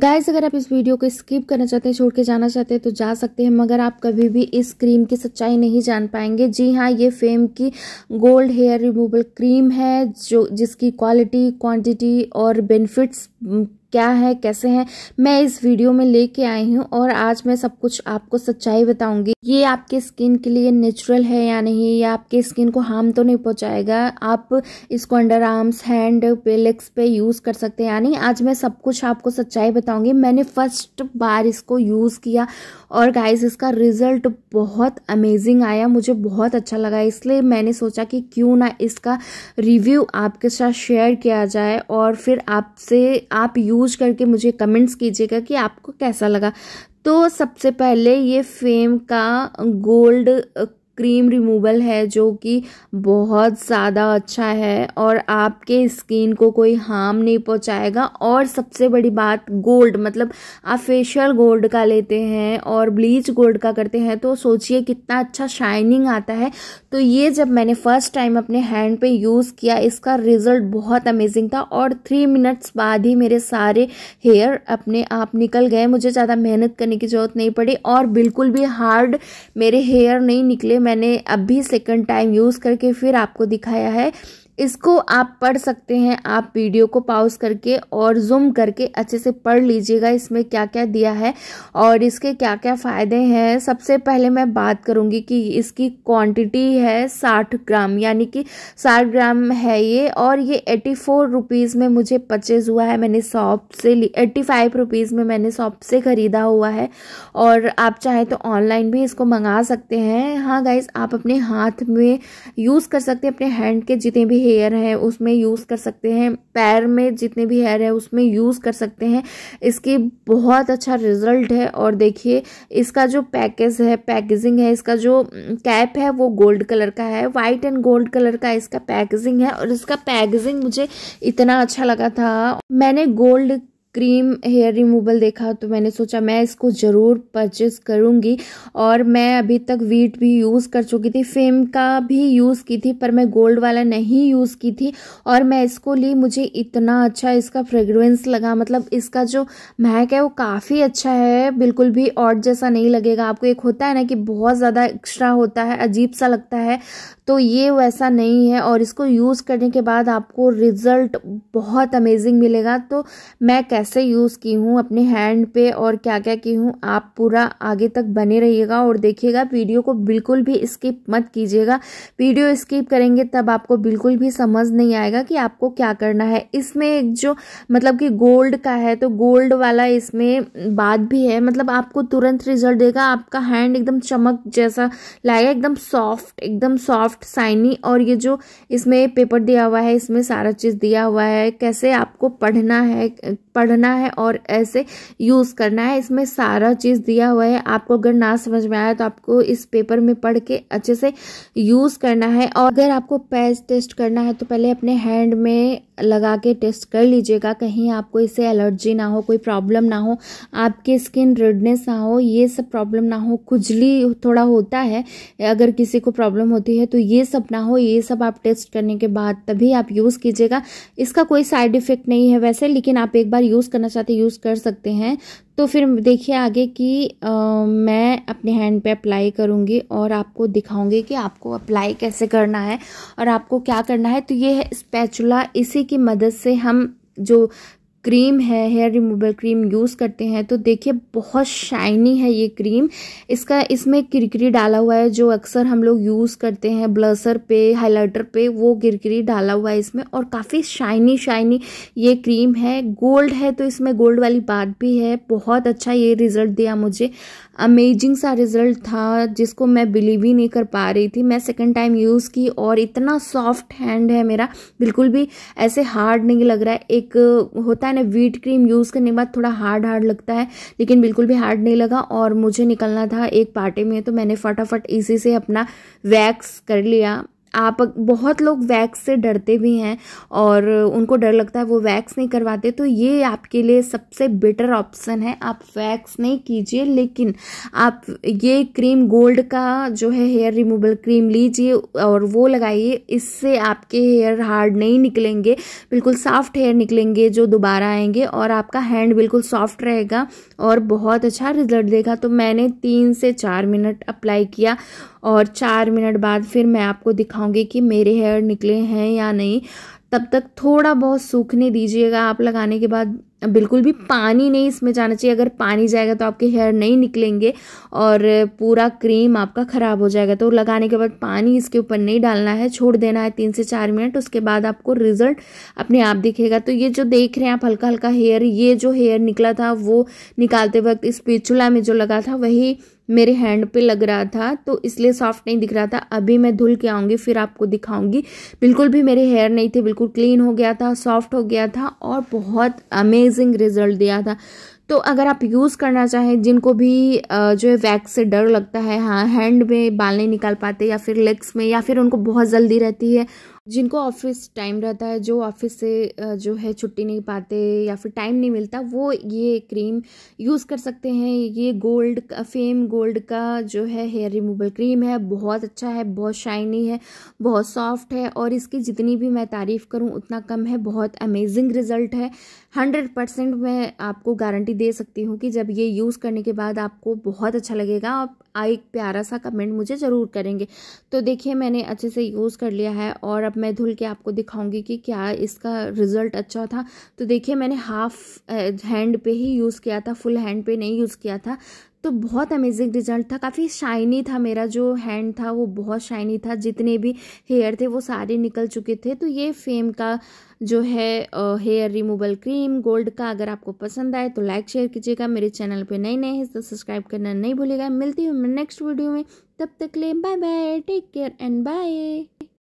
guys अगर आप इस वीडियो को स्किप करना चाहते हैं छोड़ के जाना चाहते हैं तो जा सकते हैं मगर आप कभी भी इस क्रीम की सच्चाई नहीं जान पाएंगे जी हाँ ये फेम की गोल्ड हेयर रिमूवल क्रीम है जो जिसकी क्वालिटी क्वांटिटी और बेनिफिट्स क्या है कैसे हैं मैं इस वीडियो में लेके आई हूँ और आज मैं सब कुछ आपको सच्चाई बताऊंगी ये आपके स्किन के लिए नेचुरल है या नहीं ये आपके स्किन को हार्म तो नहीं पहुँचाएगा आप इसको अंडर आर्म्स हैंड पे लेग्स पे यूज़ कर सकते हैं यानी आज मैं सब कुछ आपको सच्चाई बताऊंगी मैंने फर्स्ट बार इसको यूज़ किया और गाइज इसका रिजल्ट बहुत अमेजिंग आया मुझे बहुत अच्छा लगा इसलिए मैंने सोचा कि क्यों ना इसका रिव्यू आपके साथ शेयर किया जाए और फिर आपसे आप यू यूज करके मुझे कमेंट्स कीजिएगा कि आपको कैसा लगा तो सबसे पहले ये फेम का गोल्ड क्रीम रिमूवल है जो कि बहुत ज़्यादा अच्छा है और आपके स्किन को कोई हार्म नहीं पहुंचाएगा और सबसे बड़ी बात गोल्ड मतलब आप फेशियल गोल्ड का लेते हैं और ब्लीच गोल्ड का करते हैं तो सोचिए कितना अच्छा शाइनिंग आता है तो ये जब मैंने फ़र्स्ट टाइम अपने हैंड पे यूज़ किया इसका रिज़ल्ट बहुत अमेजिंग था और थ्री मिनट्स बाद ही मेरे सारे हेयर अपने आप निकल गए मुझे ज़्यादा मेहनत करने की ज़रूरत नहीं पड़ी और बिल्कुल भी हार्ड मेरे हेयर नहीं निकले मैंने अभी सेकंड टाइम यूज़ करके फिर आपको दिखाया है इसको आप पढ़ सकते हैं आप वीडियो को पाउज करके और जूम करके अच्छे से पढ़ लीजिएगा इसमें क्या क्या दिया है और इसके क्या क्या फ़ायदे हैं सबसे पहले मैं बात करूँगी कि इसकी क्वांटिटी है साठ ग्राम यानी कि साठ ग्राम है ये और ये एट्टी फोर रुपीज़ में मुझे परचेज़ हुआ है मैंने शॉप से ली एट्टी फाइव रुपीज़ में मैंने शॉप से ख़रीदा हुआ है और आप चाहें तो ऑनलाइन भी इसको मंगा सकते हैं हाँ गाइज़ आप अपने हाथ में यूज़ कर सकते हैं अपने हैंड के जितने भी हेयर है उसमें यूज़ कर सकते हैं पैर में जितने भी हेयर है उसमें यूज़ कर सकते हैं इसके बहुत अच्छा रिजल्ट है और देखिए इसका जो पैकेज है पैकेजिंग है इसका जो कैप है वो गोल्ड कलर का है वाइट एंड गोल्ड कलर का इसका पैकेजिंग है और इसका पैकेजिंग मुझे इतना अच्छा लगा था मैंने गोल्ड क्रीम हेयर रिमूवल देखा तो मैंने सोचा मैं इसको ज़रूर परचेज़ करूँगी और मैं अभी तक वीट भी यूज़ कर चुकी थी फेम का भी यूज़ की थी पर मैं गोल्ड वाला नहीं यूज़ की थी और मैं इसको ली मुझे इतना अच्छा इसका फ्रेग्रेंस लगा मतलब इसका जो महक है वो काफ़ी अच्छा है बिल्कुल भी ऑट जैसा नहीं लगेगा आपको एक होता है ना कि बहुत ज़्यादा एक्स्ट्रा होता है अजीब सा लगता है तो ये वैसा नहीं है और इसको यूज़ करने के बाद आपको रिज़ल्ट बहुत अमेजिंग मिलेगा तो मैं कैसे कैसे यूज़ की हूँ अपने हैंड पे और क्या क्या की हूँ आप पूरा आगे तक बने रहिएगा और देखिएगा वीडियो को बिल्कुल भी स्किप मत कीजिएगा वीडियो स्किप करेंगे तब आपको बिल्कुल भी समझ नहीं आएगा कि आपको क्या करना है इसमें एक जो मतलब कि गोल्ड का है तो गोल्ड वाला इसमें बात भी है मतलब आपको तुरंत रिजल्ट देगा आपका हैंड एकदम चमक जैसा लाएगा एकदम सॉफ्ट एकदम सॉफ्ट साइनी और ये जो इसमें पेपर दिया हुआ है इसमें सारा चीज़ दिया हुआ है कैसे आपको पढ़ना है पढ़ना है और ऐसे यूज़ करना है इसमें सारा चीज़ दिया हुआ है आपको अगर ना समझ में आया तो आपको इस पेपर में पढ़ के अच्छे से यूज़ करना है और अगर आपको पैच टेस्ट करना है तो पहले अपने हैंड में लगा के टेस्ट कर लीजिएगा कहीं आपको इससे एलर्जी ना हो कोई प्रॉब्लम ना हो आपकी स्किन रेडनेस ना हो ये सब प्रॉब्लम ना हो खुजली थोड़ा होता है अगर किसी को प्रॉब्लम होती है तो ये सब ना हो ये सब आप टेस्ट करने के बाद तभी आप यूज़ कीजिएगा इसका कोई साइड इफ़ेक्ट नहीं है वैसे लेकिन आप एक बार यूज़ करना चाहते यूज़ कर सकते हैं तो फिर देखिए आगे कि आ, मैं अपने हैंड पे अप्लाई करूँगी और आपको दिखाऊँगी कि आपको अप्लाई कैसे करना है और आपको क्या करना है तो ये है स्पैचुला इसी की मदद से हम जो क्रीम है हेयर रिमूवल क्रीम यूज़ करते हैं तो देखिए बहुत शाइनी है ये क्रीम इसका इसमें किरकिरी डाला हुआ है जो अक्सर हम लोग यूज़ करते हैं ब्लसर पे हाइलाइटर पे वो किरकिरी डाला हुआ है इसमें और काफ़ी शाइनी शाइनी ये क्रीम है गोल्ड है तो इसमें गोल्ड वाली बात भी है बहुत अच्छा ये रिज़ल्ट दिया मुझे अमेजिंग सा रिज़ल्ट था जिसको मैं बिलीव ही नहीं कर पा रही थी मैं सेकेंड टाइम यूज़ की और इतना सॉफ्ट हैंड है मेरा बिल्कुल भी ऐसे हार्ड नहीं लग रहा है एक होता मैंने व्हीट क्रीम यूज़ करने के बाद थोड़ा हार्ड हार्ड लगता है लेकिन बिल्कुल भी हार्ड नहीं लगा और मुझे निकलना था एक पार्टी में तो मैंने फटाफट इसी से अपना वैक्स कर लिया आप बहुत लोग वैक्स से डरते भी हैं और उनको डर लगता है वो वैक्स नहीं करवाते तो ये आपके लिए सबसे बेटर ऑप्शन है आप वैक्स नहीं कीजिए लेकिन आप ये क्रीम गोल्ड का जो है हेयर रिमूवल क्रीम लीजिए और वो लगाइए इससे आपके हेयर हार्ड नहीं निकलेंगे बिल्कुल सॉफ्ट हेयर निकलेंगे जो दोबारा आएंगे और आपका हैंड बिल्कुल सॉफ्ट रहेगा और बहुत अच्छा रिजल्ट देगा तो मैंने तीन से चार मिनट अप्लाई किया और चार मिनट बाद फिर मैं आपको दिखाऊंगी कि मेरे हेयर निकले हैं या नहीं तब तक थोड़ा बहुत सूखने दीजिएगा आप लगाने के बाद बिल्कुल भी पानी नहीं इसमें जाना चाहिए अगर पानी जाएगा तो आपके हेयर नहीं निकलेंगे और पूरा क्रीम आपका ख़राब हो जाएगा तो लगाने के बाद पानी इसके ऊपर नहीं डालना है छोड़ देना है तीन से चार मिनट उसके बाद आपको रिजल्ट अपने आप दिखेगा तो ये जो देख रहे हैं आप हल्का हल्का हेयर ये जो हेयर निकला था वो निकालते वक्त इस पिचुला में जो लगा था वही मेरे हैंड पे लग रहा था तो इसलिए सॉफ्ट नहीं दिख रहा था अभी मैं धुल के आऊँगी फिर आपको दिखाऊँगी बिल्कुल भी मेरे हेयर नहीं थे बिल्कुल क्लीन हो गया था सॉफ्ट हो गया था और बहुत अमेजिंग रिजल्ट दिया था तो अगर आप यूज़ करना चाहें जिनको भी जो है वैक्स से डर लगता है हाँ हैंड में बाल नहीं निकाल पाते या फिर लेग्स में या फिर उनको बहुत जल्दी रहती है जिनको ऑफिस टाइम रहता है जो ऑफिस से जो है छुट्टी नहीं पाते या फिर टाइम नहीं मिलता वो ये क्रीम यूज़ कर सकते हैं ये गोल्ड का फेम गोल्ड का जो है हेयर रिमूवल क्रीम है बहुत अच्छा है बहुत शाइनी है बहुत सॉफ्ट है और इसकी जितनी भी मैं तारीफ़ करूँ उतना कम है बहुत अमेजिंग रिज़ल्ट है हंड्रेड परसेंट मैं आपको गारंटी दे सकती हूँ कि जब ये यूज़ करने के बाद आपको बहुत अच्छा लगेगा आप एक प्यारा सा कमेंट मुझे ज़रूर करेंगे तो देखिए मैंने अच्छे से यूज़ कर लिया है और अब मैं धुल के आपको दिखाऊंगी कि क्या इसका रिज़ल्ट अच्छा था तो देखिए मैंने हाफ हैंड पे ही यूज़ किया था फुल हैंड पे नहीं यूज़ किया था तो बहुत अमेजिंग रिजल्ट था काफ़ी शाइनी था मेरा जो हैंड था वो बहुत शाइनी था जितने भी हेयर थे वो सारे निकल चुके थे तो ये फेम का जो है हेयर रिमूवल क्रीम गोल्ड का अगर आपको पसंद आए तो लाइक शेयर कीजिएगा मेरे चैनल पे नए नए हैं तो सब्सक्राइब करना नहीं भूलेगा मिलती हूँ मैं नेक्स्ट वीडियो में तब तक ले bye bye take care and bye